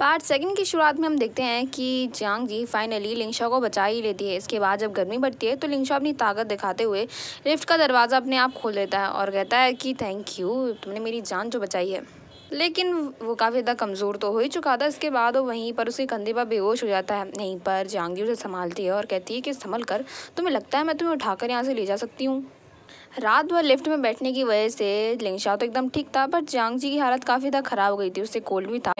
part second की शुरुआत में हम देखते हैं कि जियांग जी फाइनली लिंगशा को बचा ही लेती है इसके बाद जब गर्मी बढ़ती है तो लिंगशा अपनी ताकत दिखाते हुए लिफ्ट का दरवाज़ा अपने आप खोल देता है और कहता है कि थैंक यू तुमने मेरी जान जो बचाई है लेकिन वो काफ़ी ज़्यादा कमज़ोर तो हो ही चुका था इसके बाद वो वहीं पर उसके कंधे पर बेहोश हो जाता है यहीं पर जहांगीर उसे संभालती है और कहती है कि संभल कर तुम्हें लगता है मैं तुम्हें उठाकर यहाँ से ले जा सकती हूँ रात भर लिफ्ट में बैठने की वजह से लिंगशा तो एकदम ठीक था पर जियांग जी की हालत काफ़ी ज़्यादा ख़राब हो गई थी उससे कोल्ड भी था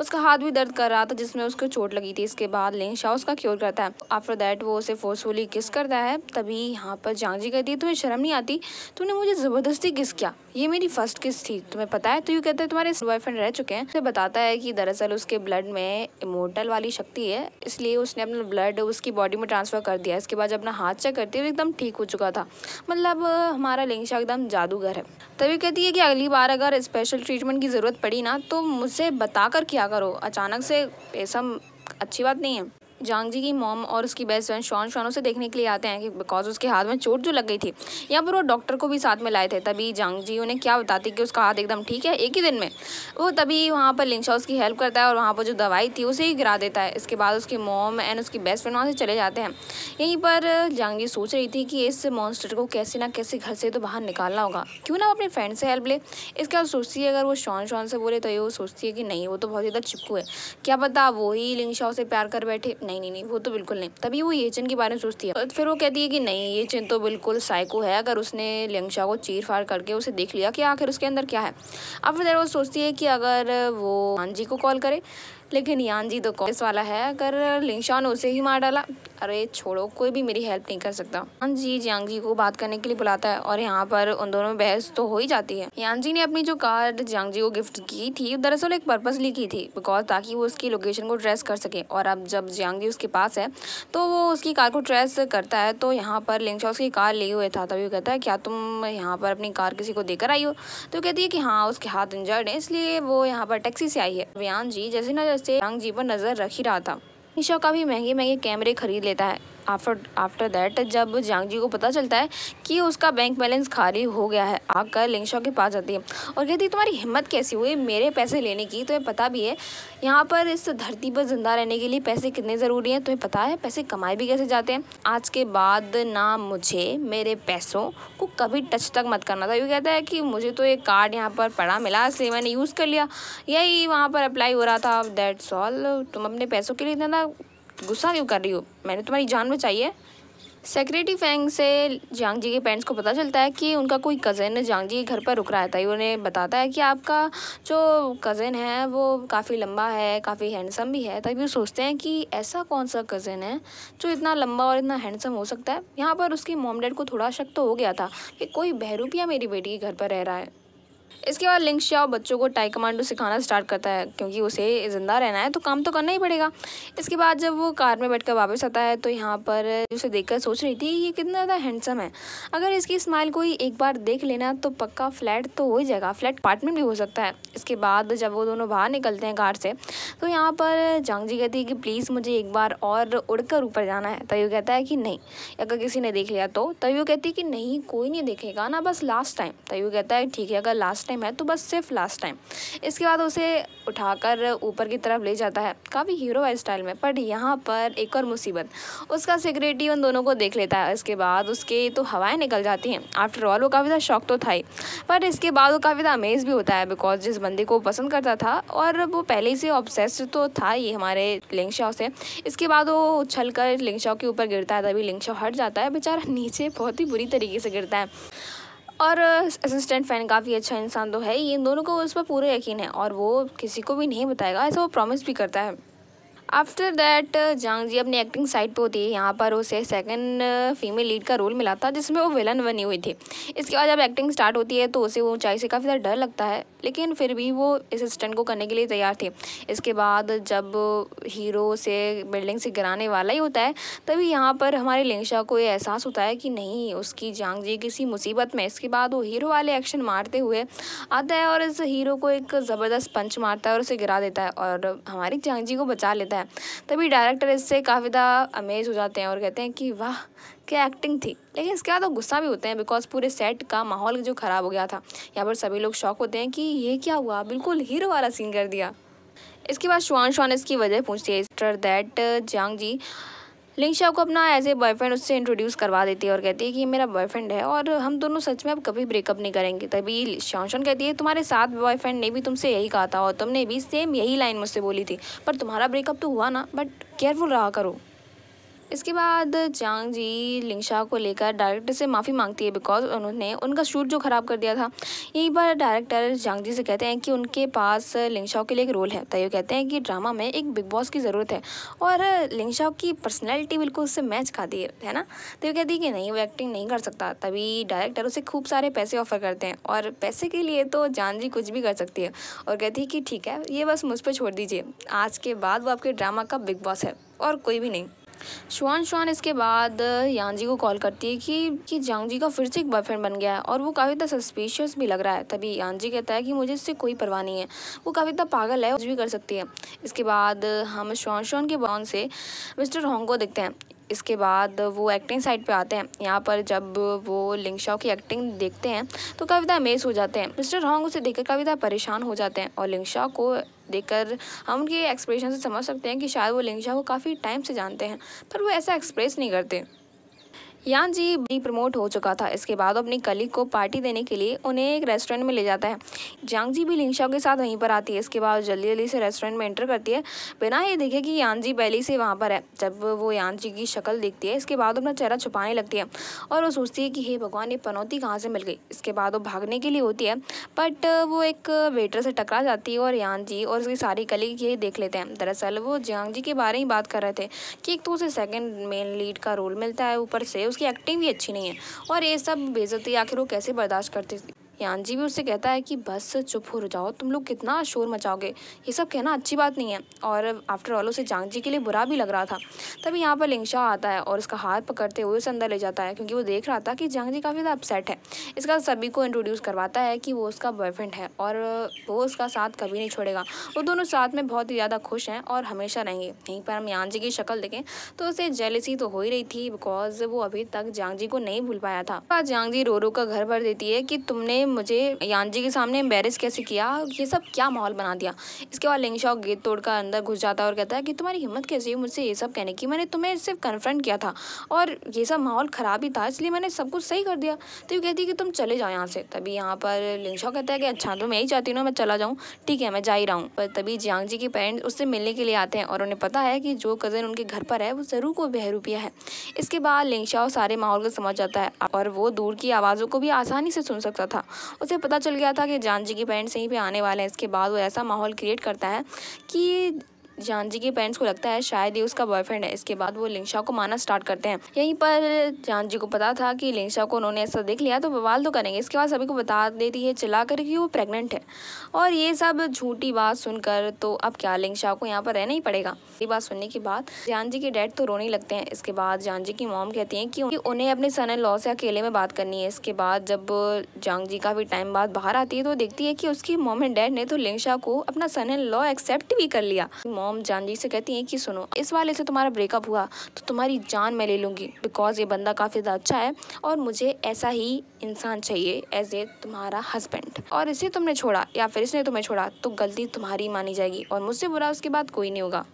उसका हाथ भी दर्द कर रहा था जिसमें उसको चोट लगी थी इसके बाद लिंगशा उसका क्योर करता है आफ्टर दैट वो उसे फोर्सफुली किस करता है तभी यहाँ पर जियांग जी कहती है तुम्हें शर्म नहीं आती तुमने मुझे ज़बरदस्ती किस किया ये मेरी फर्स्ट किस थी तुम्हें पता है तो यू कहते हैं तुम्हारे बॉयफ्रेंड रह चुके हैं उसे बताता है कि दरअसल उसके ब्लड में इमोटल वाली शक्ति है इसलिए उसने अपना ब्लड उसकी बॉडी में ट्रांसफ़र कर दिया इसके बाद जब अपना हाथ चेक है वो एकदम ठीक हो चुका था मतलब हमारा लिंग शाह जादूगर है तभी कहती है कि अगली बार अगर स्पेशल ट्रीटमेंट की ज़रूरत पड़ी ना तो मुझसे बता कर करो अचानक से ऐसा अच्छी बात नहीं है जांगजी की मॉम और उसकी बेस्ट फ्रेंड शॉन शॉन उसे देखने के लिए आते हैं कि बिकॉज उसके हाथ में चोट जो लग गई थी यहाँ पर वो डॉक्टर को भी साथ में लाए थे तभी जांगजी उन्हें क्या बताती कि उसका हाथ एकदम ठीक है एक ही दिन में वो तभी वहाँ पर लिंगशा उसकी हेल्प करता है और वहाँ पर जो दवाई थी उसे ही गिरा देता है इसके बाद उसकी मॉम एंड उसकी बेस्ट फ्रेंड वहाँ से चले जाते हैं यहीं पर जांगजी सोच रही थी कि इस मॉन्स्टर को कैसे ना कैसे घर से तो बाहर निकालना होगा क्यों ना वो अपने फ्रेंड से हेल्प ले इसके बाद सोचती है अगर वो शॉन शॉन से बोले तो ये वो सोचती है कि नहीं वो तो बहुत ज़्यादा चिपकू है क्या पता वो ही लिंगशा से प्यार कर बैठे नहीं नहीं नहीं वो तो बिल्कुल नहीं तभी वो येचन के बारे में सोचती है फिर वो कहती है कि नहीं ये चिन तो बिल्कुल साइको है अगर उसने लियंगशा को चीर फाड़ करके उसे देख लिया कि आखिर उसके अंदर क्या है अब फिर वो सोचती है कि अगर वो जी को कॉल करे लेकिन यान जी तो कॉलेज वाला है अगर लिंगशा ने उसे ही मार डाला अरे छोड़ो कोई भी मेरी हेल्प नहीं कर सकता यान जी जियांग जी को बात करने के लिए बुलाता है और यहाँ पर उन दोनों में बहस तो हो ही जाती है यान जी ने अपनी जो कार जियांग जी को गिफ्ट की थी दरअसल एक ली की थी बिकॉज ताकि वो उसकी लोकेशन को ट्रेस कर सके और अब जब जियांग जी उसके पास है तो वो उसकी कार को ट्रेस करता है तो यहाँ पर लिंगशा उसकी कार लिए हुए था तभी वो कहता है क्या तुम यहाँ पर अपनी कार किसी को देकर आई हो तो कहती है कि हाँ उसके हाथ इंजर्ड है इसलिए वो यहाँ पर टैक्सी से आई है व्यान जी जैसे ना जैसे यांग जी पर नजर रख ही रहा था निशा काफ़ी महंगे महंगे कैमरे खरीद लेता है आफ्टर आफ्टर दैट जब जांग जी को पता चलता है कि उसका बैंक बैलेंस खाली हो गया है आकर लिंगशॉ के पास जाती है और कहती है तुम्हारी हिम्मत कैसी हुई मेरे पैसे लेने की तुम्हें पता भी है यहाँ पर इस धरती पर ज़िंदा रहने के लिए पैसे कितने ज़रूरी हैं तुम्हें पता है पैसे कमाए भी कैसे जाते हैं आज के बाद ना मुझे मेरे पैसों को कभी टच तक मत करना था क्योंकि कहता है कि मुझे तो एक कार्ड यहाँ पर पड़ा मिला इसलिए मैंने यूज़ कर लिया यही वहाँ पर अप्लाई हो रहा था दैट्स ऑल तुम अपने पैसों के लिए इतना गुस्सा क्यों कर रही हो मैंने तुम्हारी जान बचाई है सेक्रेटरी फैंग से जांग जी के पेरेंट्स को पता चलता है कि उनका कोई कज़न जांग जी के घर पर रुक रहा था उन्हें बताता है कि आपका जो कज़न है वो काफ़ी लंबा है काफ़ी हैंडसम भी है तभी वो सोचते हैं कि ऐसा कौन सा कज़न है जो इतना लंबा और इतना हैंडसम हो सकता है यहाँ पर उसकी मोम डैड को थोड़ा शक तो हो गया था कि कोई बहरूपिया मेरी बेटी के घर पर रह रहा है इसके बाद लिंक श्याओ बच्चों को टाई कमांडो सिखाना स्टार्ट करता है क्योंकि उसे ज़िंदा रहना है तो काम तो करना ही पड़ेगा इसके बाद जब वो कार में बैठकर वापस आता है तो यहाँ पर उसे देखकर सोच रही थी ये कितना ज़्यादा हैंडसम है अगर इसकी स्माइल कोई एक बार देख लेना तो पक्का फ्लैट तो हो ही जाएगा फ्लैट अपार्टमेंट भी हो सकता है इसके बाद जब वो दोनों बाहर निकलते हैं कार से तो यहाँ पर जांग जी कहती है कि प्लीज़ मुझे एक बार और उड़कर ऊपर जाना है तयु कहता है कि नहीं अगर किसी ने देख लिया तो तयु कहती है कि नहीं कोई नहीं देखेगा ना बस लास्ट टाइम तयु कहता है ठीक है अगर लास्ट टाइम है तो बस सिर्फ लास्ट टाइम इसके बाद उसे उठाकर ऊपर की तरफ ले जाता है काफ़ी हीरो स्टाइल में बट यहाँ पर एक और मुसीबत उसका सिक्योरिटी उन दोनों को देख लेता है इसके बाद उसके तो हवाएं निकल जाती हैं आफ्टर ऑल वो काफ़ी ज़्यादा शौक तो था ही पर इसके बाद वो काफ़ी ज़्यादा अमेज भी होता है बिकॉज जिस बंदे को पसंद करता था और वो पहले से ऑब्सेस्ड तो था ही हमारे लिंगशाओ से इसके बाद वो उछल कर लिंगशाओ के ऊपर गिरता है तभी लिंगशाओ हट जाता है बेचारा नीचे बहुत ही बुरी तरीके से गिरता है और असिस्टेंट फ़ैन काफ़ी अच्छा इंसान तो है ही इन दोनों को उस पर पूरा यकीन है और वो किसी को भी नहीं बताएगा ऐसा वो प्रॉमिस भी करता है आफ्टर दैट जांग जी अपनी एक्टिंग साइड पे होती है यहाँ पर उसे सेकंड फीमेल लीड का रोल मिला था जिसमें वो विलन बनी हुई थी इसके बाद जब एक्टिंग स्टार्ट होती है तो उसे वो ऊँचाई से काफ़ी ज़्यादा डर लगता है लेकिन फिर भी वो इस स्टंट को करने के लिए तैयार थे इसके बाद जब हीरो से बिल्डिंग से गिराने वाला ही होता है तभी यहाँ पर हमारे लिंगशा को ये एहसास होता है कि नहीं उसकी जांग जी किसी मुसीबत में इसके बाद वो हीरो वाले एक्शन मारते हुए आता है और इस हीरो को एक ज़बरदस्त पंच मारता है और उसे गिरा देता है और हमारी जांग जी को बचा लेता है है तभी डायरेक्टर इससे काफ़ी ज़्यादा अमेज हो जाते हैं और कहते हैं कि वाह क्या एक्टिंग थी लेकिन इसके बाद वो गुस्सा भी होते हैं बिकॉज पूरे सेट का माहौल जो ख़राब हो गया था यहाँ पर सभी लोग शौक होते हैं कि ये क्या हुआ बिल्कुल हीरो वाला सीन कर दिया इसके बाद शुआन शुआन इसकी वजह पूछती है दैट जांग जी लिंगशा को अपना एज ए बॉयफ्रेंड उससे इंट्रोड्यूस करवा देती है और कहती है कि ये मेरा बॉयफ्रेंड है और हम दोनों सच में अब कभी ब्रेकअप नहीं करेंगे तभी शौशन कहती है तुम्हारे साथ बॉयफ्रेंड ने भी तुमसे यही कहा था और तुमने भी सेम यही लाइन मुझसे बोली थी पर तुम्हारा ब्रेकअप तो हुआ ना बट केयरफुल रहा करो इसके बाद जांग जी लिंगशा को लेकर डायरेक्टर से माफ़ी मांगती है बिकॉज उन्होंने उनका शूट जो ख़राब कर दिया था एक बार डायरेक्टर जांग जी से कहते हैं कि उनके पास लिंगशाओ के लिए एक रोल है तय तो कहते हैं कि ड्रामा में एक बिग बॉस की ज़रूरत है और लिंगशाओ की पर्सनैलिटी बिल्कुल उससे मैच खाती है है ना तो कहती है कि नहीं वो एक्टिंग नहीं कर सकता तभी डायरेक्टर उसे खूब सारे पैसे ऑफर करते हैं और पैसे के लिए तो जान जी कुछ भी कर सकती है और कहती है कि ठीक है ये बस मुझ पर छोड़ दीजिए आज के बाद वो आपके ड्रामा का बिग बॉस है और कोई भी नहीं शुआन शुआन इसके बाद यांजी को कॉल करती है कि कि जांगजी का फिर से एक बॉयफ्रेंड बन गया है और वो काफ़ी ज़्यादा सस्पिशियस भी लग रहा है तभी यांजी कहता है कि मुझे इससे कोई परवाह नहीं है वो काफ़ी ज़्यादा पागल है कुछ भी कर सकती है इसके बाद हम शुआन शुआन के बॉन से मिस्टर होंग को देखते हैं इसके बाद वो एक्टिंग साइड पे आते हैं यहाँ पर जब वो लिंगशाओ की एक्टिंग देखते हैं तो कविता अमेज हो जाते हैं मिस्टर हॉन्ग उसे देखकर कविता परेशान हो जाते हैं और लिंगशाओ को देखकर हम उनके एक्सप्रेशन से समझ सकते हैं कि शायद वो लिंगशाह को काफ़ी टाइम से जानते हैं पर वो ऐसा एक्सप्रेस नहीं करते यान जी प्रमोट हो चुका था इसके बाद अपनी कलीग को पार्टी देने के लिए उन्हें एक रेस्टोरेंट में ले जाता है जांग जी भी लिंगशाओ के साथ वहीं पर आती है इसके बाद जल्दी जल्दी से रेस्टोरेंट में एंटर करती है बिना ये देखे कि यान जी पहले से वहाँ पर है जब वो यान जी की शक्ल देखती है इसके बाद अपना चेहरा छुपाने लगती है और वो सोचती है कि हे भगवान ये पनौती कहाँ से मिल गई इसके बाद वो भागने के लिए होती है बट वो एक वेटर से टकरा जाती है और यान जी और उसकी सारी कलीग ये देख लेते हैं दरअसल वो जियांग जी के बारे में बात कर रहे थे कि एक तो उसे सेकेंड मेन लीड का रोल मिलता है ऊपर से उसकी एक्टिंग भी अच्छी नहीं है और ये सब बेज़ती आखिर वो कैसे बर्दाश्त करती थी यानजी भी उससे कहता है कि बस चुप हो जाओ तुम लोग कितना शोर मचाओगे ये सब कहना अच्छी बात नहीं है और आफ्टर ऑल उसे जी के लिए बुरा भी लग रहा था तभी यहाँ पर लिंगशा आता है और उसका हाथ पकड़ते हुए उसे अंदर ले जाता है क्योंकि वो देख रहा था कि जी काफ़ी ज़्यादा अपसेट है इसका सभी को इंट्रोड्यूस करवाता है कि वो उसका बॉयफ्रेंड है और वो उसका साथ कभी नहीं छोड़ेगा वो दोनों साथ में बहुत ही ज़्यादा खुश हैं और हमेशा रहेंगे यहीं पर हम जी की शक्ल देखें तो उसे जेलसी तो हो ही रही थी बिकॉज वो अभी तक जांगजी को नहीं भूल पाया था रो रो का घर भर देती है कि तुमने मुझे यान जी के सामने एम्बेरिस कैसे किया ये सब क्या माहौल बना दिया इसके बाद लिंगशॉक गेट तोड़कर अंदर घुस जाता है और कहता है कि तुम्हारी हिम्मत कैसी है मुझसे ये सब कहने की मैंने तुम्हें सिर्फ कन्फ्रंट किया था और ये सब माहौल ख़राब ही था इसलिए मैंने सब कुछ सही कर दिया तो ये कहती है कि तुम चले जाओ यहाँ से तभी यहाँ पर लिंगशॉक कहता है कि अच्छा तो मैं यही चाहती हूँ मैं चला जाऊँ ठीक है मैं जा ही रहा हूँ पर तभी जियांग जी के पेरेंट्स उससे मिलने के लिए आते हैं और उन्हें पता है कि जो कज़न उनके घर पर है वो ज़रूर कोई बहरूपिया है इसके बाद लिंगशाओ सारे माहौल को समझ जाता है और वो दूर की आवाज़ों को भी आसानी से सुन सकता था उसे पता चल गया था कि जान जी की से यहीं पे आने वाले हैं इसके बाद वो ऐसा माहौल क्रिएट करता है कि जानजी के पेरेंट्स को लगता है शायद ये उसका बॉयफ्रेंड है इसके बाद वो लिंगशा को मारना स्टार्ट करते हैं यहीं पर झांझी को पता था कि लिंगशा को उन्होंने ऐसा देख लिया तो बवाल तो करेंगे इसके बाद सभी को बता देती है चला कर कि वो प्रेगनेंट है और ये सब झूठी बात सुनकर तो अब क्या लिंगशा को यहाँ पर रहना ही पड़ेगा ये बात सुनने के बाद जी के डैड तो रोने लगते हैं इसके बाद झांझी की मॉम कहती है कि उन्हें अपने सन लॉ से अकेले में बात करनी है इसके बाद जब जी का भी टाइम बाद बाहर आती है तो देखती है कि उसकी मॉम एंड डैड ने तो लिंगशा को अपना सन लॉ एक्सेप्ट भी कर लिया मॉम मॉम जानवी से कहती हैं कि सुनो इस वाले से तुम्हारा ब्रेकअप हुआ तो तुम्हारी जान मैं ले लूँगी बिकॉज ये बंदा काफ़ी ज़्यादा अच्छा है और मुझे ऐसा ही इंसान चाहिए एज ए तुम्हारा हस्बैंड और इसे तुमने छोड़ा या फिर इसने तुम्हें छोड़ा तो गलती तुम्हारी मानी जाएगी और मुझसे बुरा उसके बाद कोई नहीं होगा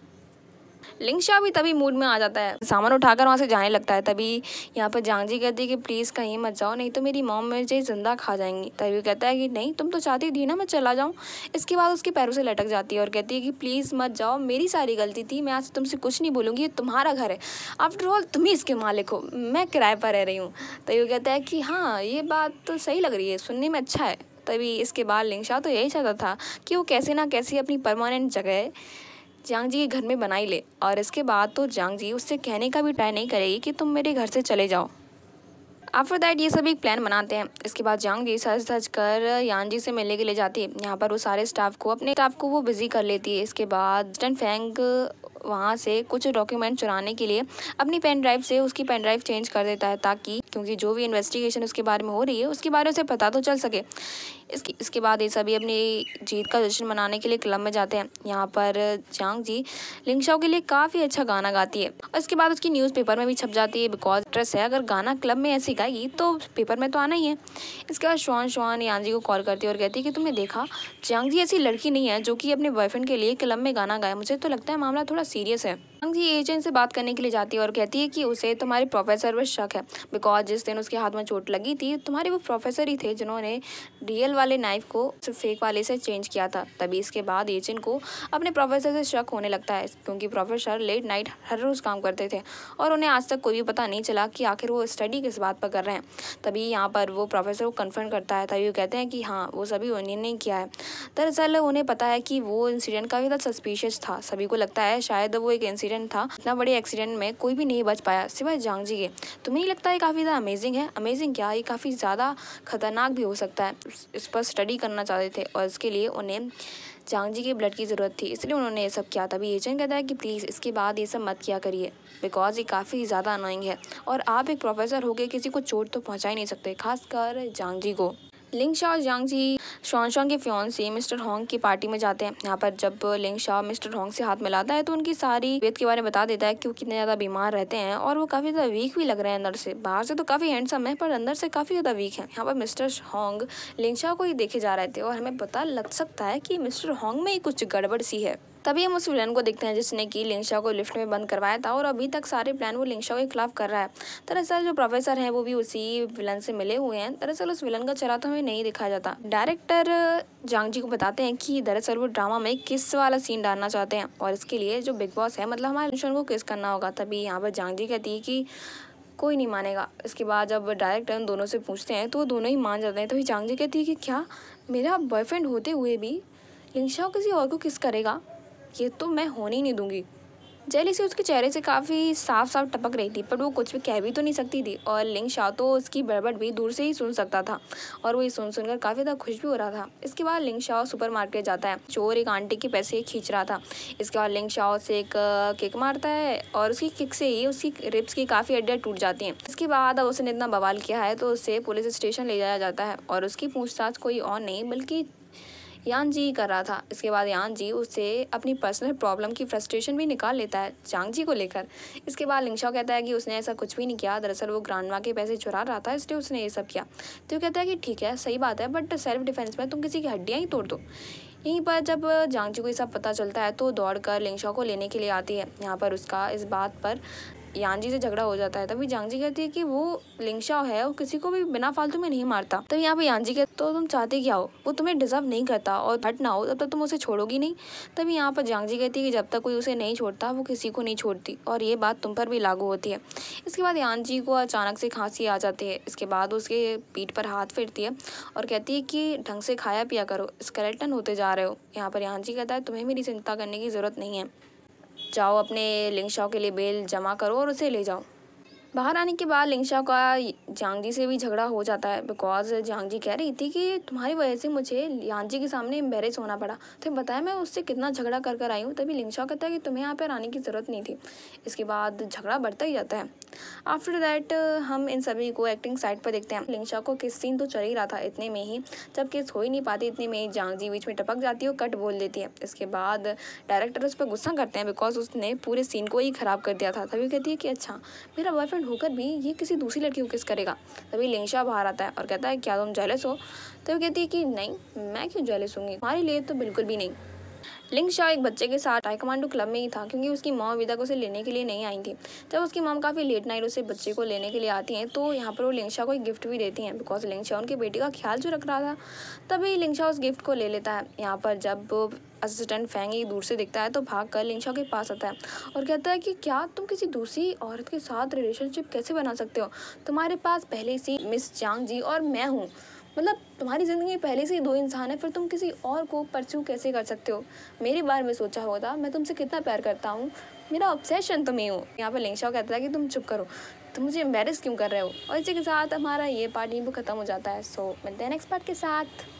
लिंगशा भी तभी मूड में आ जाता है सामान उठाकर वहाँ से जाने लगता है तभी यहाँ पर जी कहती है कि प्लीज़ कहीं मत जाओ नहीं तो मेरी मॉम मुझे जिंदा खा जाएंगी तभी कहता है कि नहीं तुम तो चाहती थी ना मैं चला जाऊँ इसके बाद उसके पैरों से लटक जाती है और कहती है कि प्लीज़ मत जाओ मेरी सारी गलती थी मैं आज तुमसे कुछ नहीं बोलूँगी ये तुम्हारा घर है आफ्टर ऑल तुम ही इसके मालिक हो मैं किराए पर रह रही हूँ तभी कहता है कि हाँ ये बात तो सही लग रही है सुनने में अच्छा है तभी इसके बाद लिंगशा तो यही चाहता था कि वो कैसे ना कैसे अपनी परमानेंट जगह जांग जी के घर में बनाई ले और इसके बाद तो जांग जी उससे कहने का भी ट्राई नहीं करेगी कि तुम मेरे घर से चले जाओ आफ्टर दैट ये सब एक प्लान बनाते हैं इसके बाद जांग जी सज धज कर यान जी से मिलने के लिए जाती है यहाँ पर वो सारे स्टाफ को अपने स्टाफ को वो बिजी कर लेती है इसके बाद स्टन फेंग वहाँ से कुछ डॉक्यूमेंट चुराने के लिए अपनी पेन ड्राइव से उसकी पेन ड्राइव चेंज कर देता है ताकि क्योंकि जो भी इन्वेस्टिगेशन उसके बारे में हो रही है उसके बारे में उसे पता तो चल सके इसके इसके बाद ये सभी अपनी जीत का जश्न मनाने के लिए क्लब में जाते हैं यहाँ पर जांग जी लिंगशाओ के लिए काफ़ी अच्छा गाना गाती है और इसके बाद उसकी न्यूज़पेपर में भी छप जाती है बिकॉज ड्रेस है अगर गाना क्लब में ऐसे गाएगी तो पेपर में तो आना ही है इसके बाद शुआन शुआन यान जी को कॉल करती है और कहती है कि तुमने देखा जांग जी ऐसी लड़की नहीं है जो कि अपने बॉयफ्रेंड के लिए क्लब में गाना गाए मुझे तो लगता है मामला थोड़ा सीरियस है जी एजेंट से बात करने के लिए जाती है और कहती है कि उसे तुम्हारे प्रोफेसर पर शक है बिकॉज जिस दिन उसके हाथ में चोट लगी थी तुम्हारे वो प्रोफेसर ही थे जिन्होंने रियल वाले नाइफ को फेक वाले से चेंज किया था तभी इसके बाद एजेंट को अपने प्रोफेसर से शक होने लगता है क्योंकि प्रोफेसर लेट नाइट हर रोज़ काम करते थे और उन्हें आज तक कोई भी पता नहीं चला कि आखिर वो स्टडी किस बात पर कर रहे हैं तभी यहाँ पर वो प्रोफेसर को कन्फर्म करता है तभी वो कहते हैं कि हाँ वो सभी उन्हें नहीं किया है दरअसल उन्हें पता है कि वो इंसिडेंट काफ़ी ज़्यादा सस्पिशियस था सभी को लगता है शायद वो एक इंसिडेंट एक्सीडेंट था इतना बड़े एक्सीडेंट में कोई भी नहीं बच पाया सिवाय जांग जी के तो मुझे लगता है काफ़ी ज़्यादा अमेजिंग है अमेजिंग क्या ये काफ़ी ज़्यादा खतरनाक भी हो सकता है इस पर स्टडी करना चाहते थे और इसके लिए उन्हें जी के ब्लड की ज़रूरत थी इसलिए उन्होंने ये सब किया तभी एजेंट कहता है कि प्लीज़ इसके बाद ये सब मत किया करिए बिकॉज ये काफ़ी ज़्यादा अनोइंग है और आप एक प्रोफेसर गए किसी को चोट तो पहुँचा ही नहीं सकते खासकर जांगजी को लिंग शाह जांग जी शॉन के फ्योन से मिस्टर होंग की पार्टी में जाते हैं यहाँ पर जब लिंग शाह मिस्टर होंग से हाथ मिलाता है तो उनकी सारी वेद के बारे में बता देता है कि वो कितने ज़्यादा बीमार रहते हैं और वो काफ़ी ज़्यादा वीक भी लग रहे हैं अंदर से बाहर से तो काफ़ी हैंडसम है पर अंदर से काफ़ी ज़्यादा वीक है यहाँ पर मिस्टर होंग लिंग शाह को ही देखे जा रहे थे और हमें पता लग सकता है कि मिस्टर होंग में ही कुछ गड़बड़ सी है तभी हम उस विलन को देखते हैं जिसने कि लिंगशा को लिफ्ट में बंद करवाया था और अभी तक सारे प्लान वो लिंगशा के खिलाफ कर रहा है दरअसल जो प्रोफेसर हैं वो भी उसी विलन से मिले हुए हैं दरअसल उस विलन का चेहरा तो हमें नहीं दिखाया जाता डायरेक्टर जांग जी को बताते हैं कि दरअसल वो ड्रामा में किस वाला सीन डालना चाहते हैं और इसके लिए जो बिग बॉस है मतलब हमारे लिंगशन को किस करना होगा तभी यहाँ पर जांग जी कहती है कि कोई नहीं मानेगा इसके बाद जब डायरेक्टर उन दोनों से पूछते हैं तो वो दोनों ही मान जाते हैं तो ये जांग जी कहती है कि क्या मेरा बॉयफ्रेंड होते हुए भी लिंगशा किसी और को किस करेगा ये तो मैं होने ही नहीं दूंगी से उसके चेहरे से काफ़ी साफ साफ टपक रही थी पर वो कुछ भी कह भी तो नहीं सकती थी और लिंग शाह तो उसकी बड़बड़ भी दूर से ही सुन सकता था और वो ये सुन सुनकर काफ़ी ज़्यादा खुश भी हो रहा था इसके बाद लिंग शाह सुपरमार्केट जाता है चोर एक आंटी के पैसे खींच रहा था इसके बाद लिंग शाह से एक किक मारता है और उसकी किक से ही उसकी रिप्स की काफ़ी हड्डियाँ टूट जाती हैं इसके बाद अब उसने इतना बवाल किया है तो उसे पुलिस स्टेशन ले जाया जाता है और उसकी पूछताछ कोई और नहीं बल्कि यान जी कर रहा था इसके बाद यान जी उससे अपनी पर्सनल प्रॉब्लम की फ्रस्ट्रेशन भी निकाल लेता है चांग जी को लेकर इसके बाद लिंगशाओ कहता है कि उसने ऐसा कुछ भी नहीं किया दरअसल वो ग्रांड के पैसे चुरा रहा था इसलिए उसने ये सब किया तो कहता है कि ठीक है सही बात है बट सेल्फ डिफेंस में तुम किसी की हड्डियाँ ही तोड़ दो यहीं पर जब जांगजी को ये सब पता चलता है तो दौड़ कर लिंगशा को लेने के लिए आती है यहाँ पर उसका इस बात पर यांगजी से झगड़ा हो जाता है तभी जांगजी कहती है कि वो लिंगशाओ है और किसी को भी बिना फालतू में नहीं मारता तब तो यहाँ पे यांगजी कहते तो तुम चाहते क्या हो वो तुम्हें डिजर्व नहीं करता और हट ना हो तब तक तुम उसे छोड़ोगी नहीं तभी यहाँ पर जांगजी कहती है कि जब तक कोई उसे नहीं छोड़ता वो किसी को नहीं छोड़ती और ये बात तुम पर भी लागू होती है इसके बाद यांगजी को अचानक से खांसी आ जाती है इसके बाद उसके पीठ पर हाथ फिरती है और कहती है कि ढंग से खाया पिया करो स्केलेटन होते जा रहे हो यहाँ पर यांगजी कहता है तुम्हें मेरी चिंता करने की ज़रूरत नहीं है जाओ अपने लिंगशाओ के लिए बेल जमा करो और उसे ले जाओ बाहर आने के बाद लिंगशाओ का जी से भी झगड़ा हो जाता है बिकॉज जी कह रही थी कि तुम्हारी वजह से मुझे जी के सामने एम्बेरेस होना पड़ा तो बताया मैं उससे कितना झगड़ा कर कर आई हूँ तभी लिंगशा कहता है कि तुम्हें यहाँ पर आने की ज़रूरत नहीं थी इसके बाद झगड़ा बढ़ता ही जाता है आफ्टर दैट हम इन सभी को एक्टिंग साइड पर देखते हैं लिंगशा को किस सीन तो चल ही रहा था इतने में ही जब किस हो ही नहीं पाती इतने में ही जी बीच में टपक जाती है और कट बोल देती है इसके बाद डायरेक्टर उस पर गुस्सा करते हैं बिकॉज उसने पूरे सीन को ही ख़राब कर दिया था तभी कहती है कि अच्छा मेरा बॉयफ्रेंड होकर भी ये किसी दूसरी लड़की को किस करेगा देगा तभी लिंगशा बाहर आता है और कहता है क्या तुम जेलस हो तभी तो कहती है कि नहीं मैं क्यों जेलस होंगी तुम्हारे लिए तो बिल्कुल भी नहीं लिंग शाह एक बच्चे के साथ टाइकमांडो क्लब में ही था क्योंकि उसकी माँ विदा को उसे लेने के लिए नहीं आई थी जब उसकी माम काफ़ी लेट नाइट उसे बच्चे को लेने के लिए आती हैं तो यहाँ पर वो लिंग शाह को एक गिफ्ट भी देती हैं बिकॉज लिंग शाह उनके बेटी का ख्याल जो रख रहा था तभी लिंग शाह उस गिफ्ट को ले लेता है यहाँ पर जब असिस्टेंट फेंग एक दूर से दिखता है तो भाग कर शाह के पास आता है और कहता है कि क्या तुम किसी दूसरी औरत के साथ रिलेशनशिप कैसे बना सकते हो तुम्हारे पास पहले सी मिस चांग जी और मैं हूँ मतलब तुम्हारी ज़िंदगी पहले से ही दो इंसान है फिर तुम किसी और को परस्यू कैसे कर सकते हो मेरे बारे में सोचा होगा मैं तुमसे कितना प्यार करता हूँ मेरा ऑब्सेशन तुम ही हो यहाँ पर लिंगशाओ कहता है कि तुम चुप करो तो मुझे एम्बेरस क्यों कर रहे हो और इसी के साथ हमारा ये पार्ट भी ख़त्म हो जाता है सो मिलते हैं नेक्स्ट पार्ट के साथ